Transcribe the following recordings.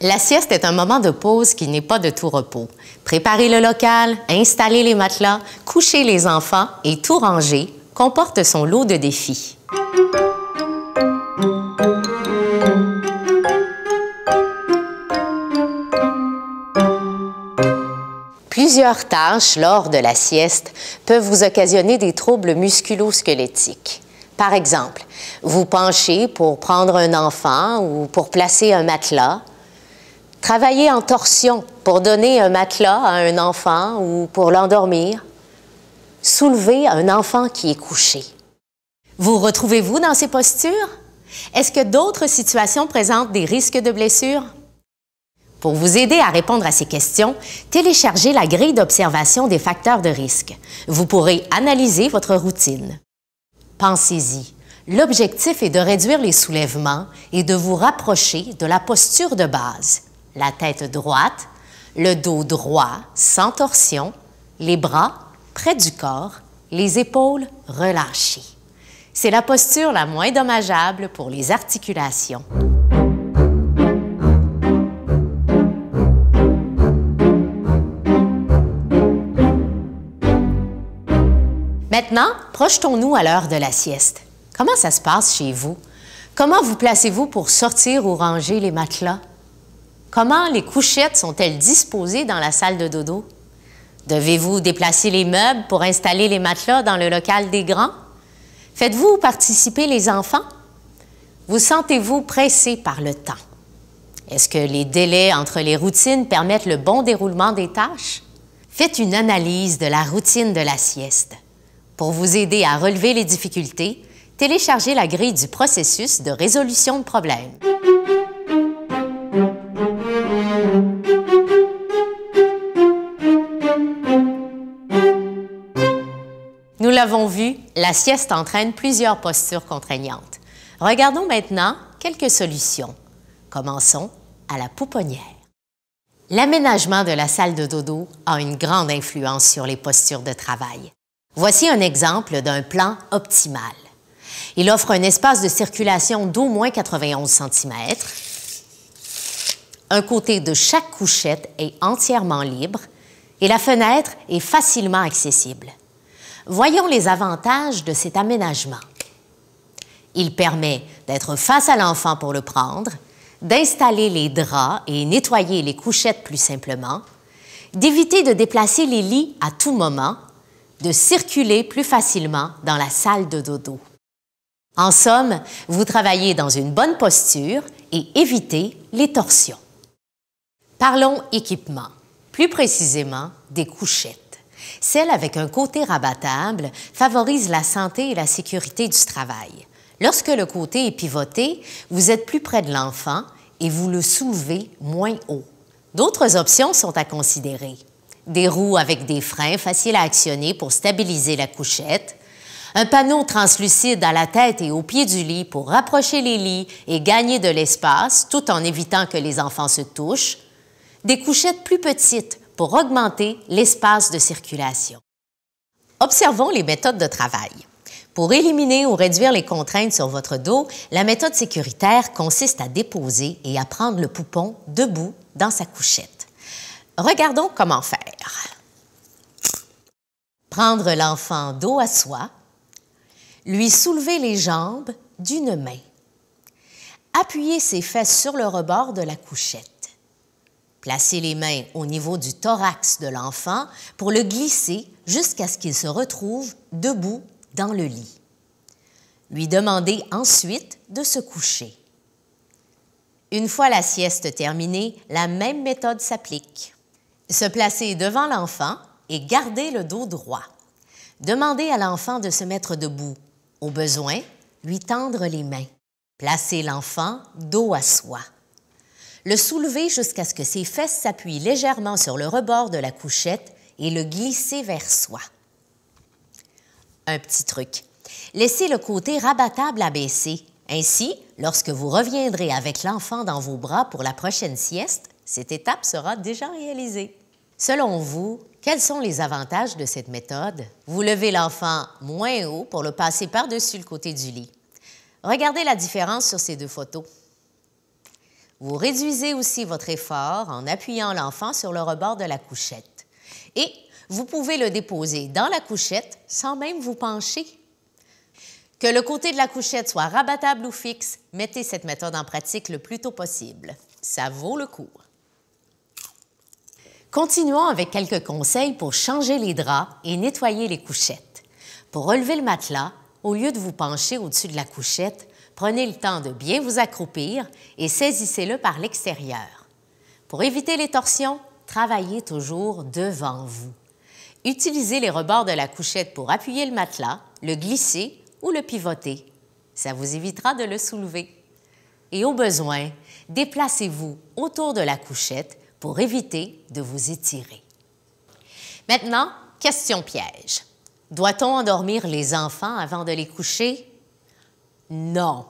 La sieste est un moment de pause qui n'est pas de tout repos. Préparer le local, installer les matelas, coucher les enfants et tout ranger comporte son lot de défis. Plusieurs tâches lors de la sieste peuvent vous occasionner des troubles musculo-squelettiques. Par exemple, vous pencher pour prendre un enfant ou pour placer un matelas, Travailler en torsion pour donner un matelas à un enfant ou pour l'endormir. Soulever un enfant qui est couché. Vous retrouvez-vous dans ces postures? Est-ce que d'autres situations présentent des risques de blessures? Pour vous aider à répondre à ces questions, téléchargez la grille d'observation des facteurs de risque. Vous pourrez analyser votre routine. Pensez-y. L'objectif est de réduire les soulèvements et de vous rapprocher de la posture de base la tête droite, le dos droit, sans torsion, les bras près du corps, les épaules relâchées. C'est la posture la moins dommageable pour les articulations. Maintenant, projetons-nous à l'heure de la sieste. Comment ça se passe chez vous? Comment vous placez-vous pour sortir ou ranger les matelas? Comment les couchettes sont-elles disposées dans la salle de dodo? Devez-vous déplacer les meubles pour installer les matelas dans le local des grands? Faites-vous participer les enfants? Vous sentez-vous pressé par le temps? Est-ce que les délais entre les routines permettent le bon déroulement des tâches? Faites une analyse de la routine de la sieste. Pour vous aider à relever les difficultés, téléchargez la grille du processus de résolution de problèmes. avons vu, la sieste entraîne plusieurs postures contraignantes. Regardons maintenant quelques solutions. Commençons à la pouponnière. L'aménagement de la salle de dodo a une grande influence sur les postures de travail. Voici un exemple d'un plan optimal. Il offre un espace de circulation d'au moins 91 cm. Un côté de chaque couchette est entièrement libre et la fenêtre est facilement accessible. Voyons les avantages de cet aménagement. Il permet d'être face à l'enfant pour le prendre, d'installer les draps et nettoyer les couchettes plus simplement, d'éviter de déplacer les lits à tout moment, de circuler plus facilement dans la salle de dodo. En somme, vous travaillez dans une bonne posture et évitez les torsions. Parlons équipement, plus précisément des couchettes. Celle avec un côté rabattable favorise la santé et la sécurité du travail. Lorsque le côté est pivoté, vous êtes plus près de l'enfant et vous le soulevez moins haut. D'autres options sont à considérer. Des roues avec des freins faciles à actionner pour stabiliser la couchette, un panneau translucide à la tête et au pied du lit pour rapprocher les lits et gagner de l'espace tout en évitant que les enfants se touchent, des couchettes plus petites pour augmenter l'espace de circulation. Observons les méthodes de travail. Pour éliminer ou réduire les contraintes sur votre dos, la méthode sécuritaire consiste à déposer et à prendre le poupon debout dans sa couchette. Regardons comment faire. Prendre l'enfant dos à soi, lui soulever les jambes d'une main. Appuyer ses fesses sur le rebord de la couchette. Placez les mains au niveau du thorax de l'enfant pour le glisser jusqu'à ce qu'il se retrouve debout dans le lit. Lui demandez ensuite de se coucher. Une fois la sieste terminée, la même méthode s'applique. Se placer devant l'enfant et garder le dos droit. Demandez à l'enfant de se mettre debout. Au besoin, lui tendre les mains. Placez l'enfant dos à soi le soulever jusqu'à ce que ses fesses s'appuient légèrement sur le rebord de la couchette et le glisser vers soi. Un petit truc. Laissez le côté rabattable abaissé. Ainsi, lorsque vous reviendrez avec l'enfant dans vos bras pour la prochaine sieste, cette étape sera déjà réalisée. Selon vous, quels sont les avantages de cette méthode? Vous levez l'enfant moins haut pour le passer par-dessus le côté du lit. Regardez la différence sur ces deux photos. Vous réduisez aussi votre effort en appuyant l'enfant sur le rebord de la couchette. Et vous pouvez le déposer dans la couchette sans même vous pencher. Que le côté de la couchette soit rabattable ou fixe, mettez cette méthode en pratique le plus tôt possible. Ça vaut le coup. Continuons avec quelques conseils pour changer les draps et nettoyer les couchettes. Pour relever le matelas, au lieu de vous pencher au-dessus de la couchette, Prenez le temps de bien vous accroupir et saisissez-le par l'extérieur. Pour éviter les torsions, travaillez toujours devant vous. Utilisez les rebords de la couchette pour appuyer le matelas, le glisser ou le pivoter. Ça vous évitera de le soulever. Et au besoin, déplacez-vous autour de la couchette pour éviter de vous étirer. Maintenant, question piège. Doit-on endormir les enfants avant de les coucher? Non.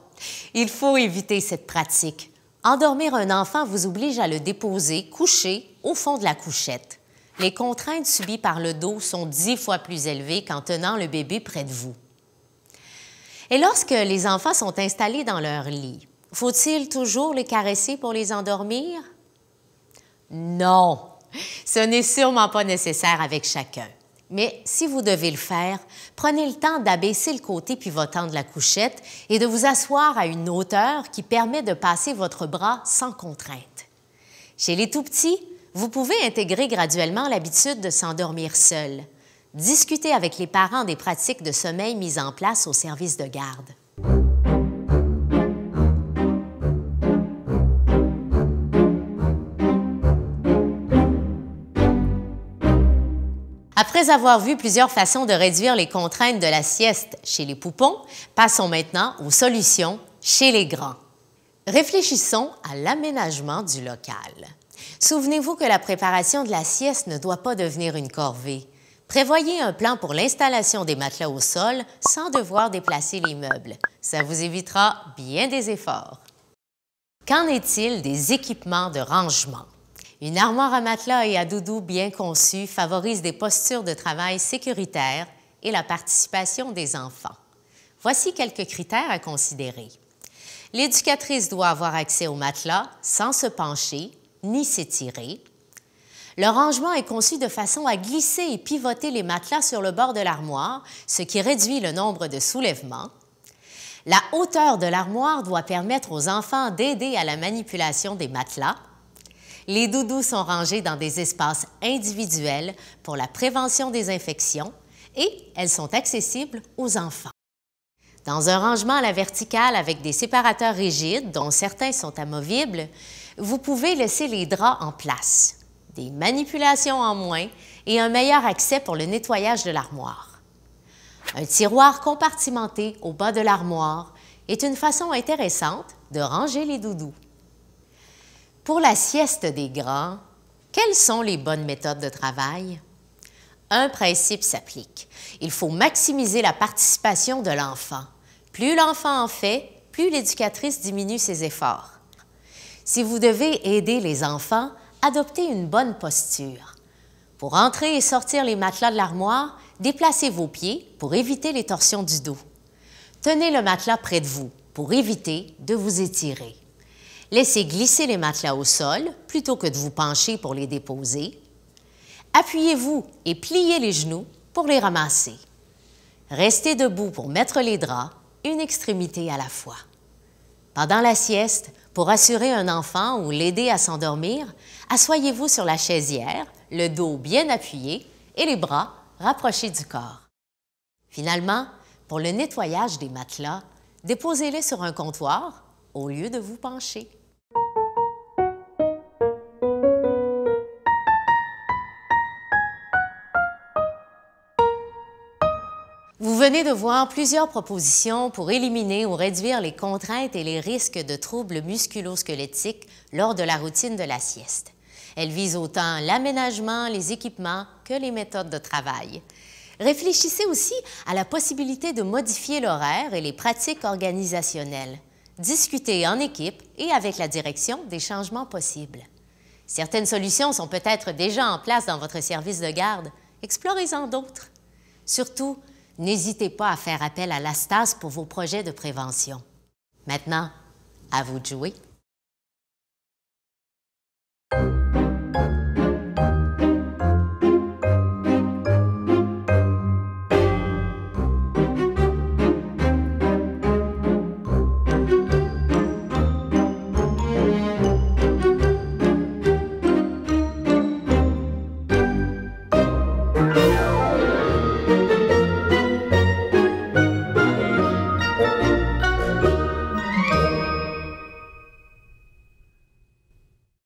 Il faut éviter cette pratique. Endormir un enfant vous oblige à le déposer couché au fond de la couchette. Les contraintes subies par le dos sont dix fois plus élevées qu'en tenant le bébé près de vous. Et lorsque les enfants sont installés dans leur lit, faut-il toujours les caresser pour les endormir? Non, ce n'est sûrement pas nécessaire avec chacun. Mais si vous devez le faire, prenez le temps d'abaisser le côté pivotant de la couchette et de vous asseoir à une hauteur qui permet de passer votre bras sans contrainte. Chez les tout-petits, vous pouvez intégrer graduellement l'habitude de s'endormir seul. Discutez avec les parents des pratiques de sommeil mises en place au service de garde. Après avoir vu plusieurs façons de réduire les contraintes de la sieste chez les poupons, passons maintenant aux solutions chez les grands. Réfléchissons à l'aménagement du local. Souvenez-vous que la préparation de la sieste ne doit pas devenir une corvée. Prévoyez un plan pour l'installation des matelas au sol sans devoir déplacer les meubles. Ça vous évitera bien des efforts. Qu'en est-il des équipements de rangement? Une armoire à matelas et à doudou bien conçue favorise des postures de travail sécuritaires et la participation des enfants. Voici quelques critères à considérer. L'éducatrice doit avoir accès au matelas sans se pencher ni s'étirer. Le rangement est conçu de façon à glisser et pivoter les matelas sur le bord de l'armoire, ce qui réduit le nombre de soulèvements. La hauteur de l'armoire doit permettre aux enfants d'aider à la manipulation des matelas. Les doudous sont rangés dans des espaces individuels pour la prévention des infections et elles sont accessibles aux enfants. Dans un rangement à la verticale avec des séparateurs rigides, dont certains sont amovibles, vous pouvez laisser les draps en place, des manipulations en moins et un meilleur accès pour le nettoyage de l'armoire. Un tiroir compartimenté au bas de l'armoire est une façon intéressante de ranger les doudous. Pour la sieste des grands, quelles sont les bonnes méthodes de travail? Un principe s'applique. Il faut maximiser la participation de l'enfant. Plus l'enfant en fait, plus l'éducatrice diminue ses efforts. Si vous devez aider les enfants, adoptez une bonne posture. Pour entrer et sortir les matelas de l'armoire, déplacez vos pieds pour éviter les torsions du dos. Tenez le matelas près de vous pour éviter de vous étirer. Laissez glisser les matelas au sol plutôt que de vous pencher pour les déposer. Appuyez-vous et pliez les genoux pour les ramasser. Restez debout pour mettre les draps, une extrémité à la fois. Pendant la sieste, pour assurer un enfant ou l'aider à s'endormir, asseyez vous sur la chaisière, le dos bien appuyé et les bras rapprochés du corps. Finalement, pour le nettoyage des matelas, déposez-les sur un comptoir au lieu de vous pencher. venez de voir plusieurs propositions pour éliminer ou réduire les contraintes et les risques de troubles musculo-squelettiques lors de la routine de la sieste. Elles visent autant l'aménagement, les équipements que les méthodes de travail. Réfléchissez aussi à la possibilité de modifier l'horaire et les pratiques organisationnelles. Discutez en équipe et avec la direction des changements possibles. Certaines solutions sont peut-être déjà en place dans votre service de garde. Explorez-en d'autres. Surtout, n'hésitez pas à faire appel à l'ASTAS pour vos projets de prévention. Maintenant, à vous de jouer.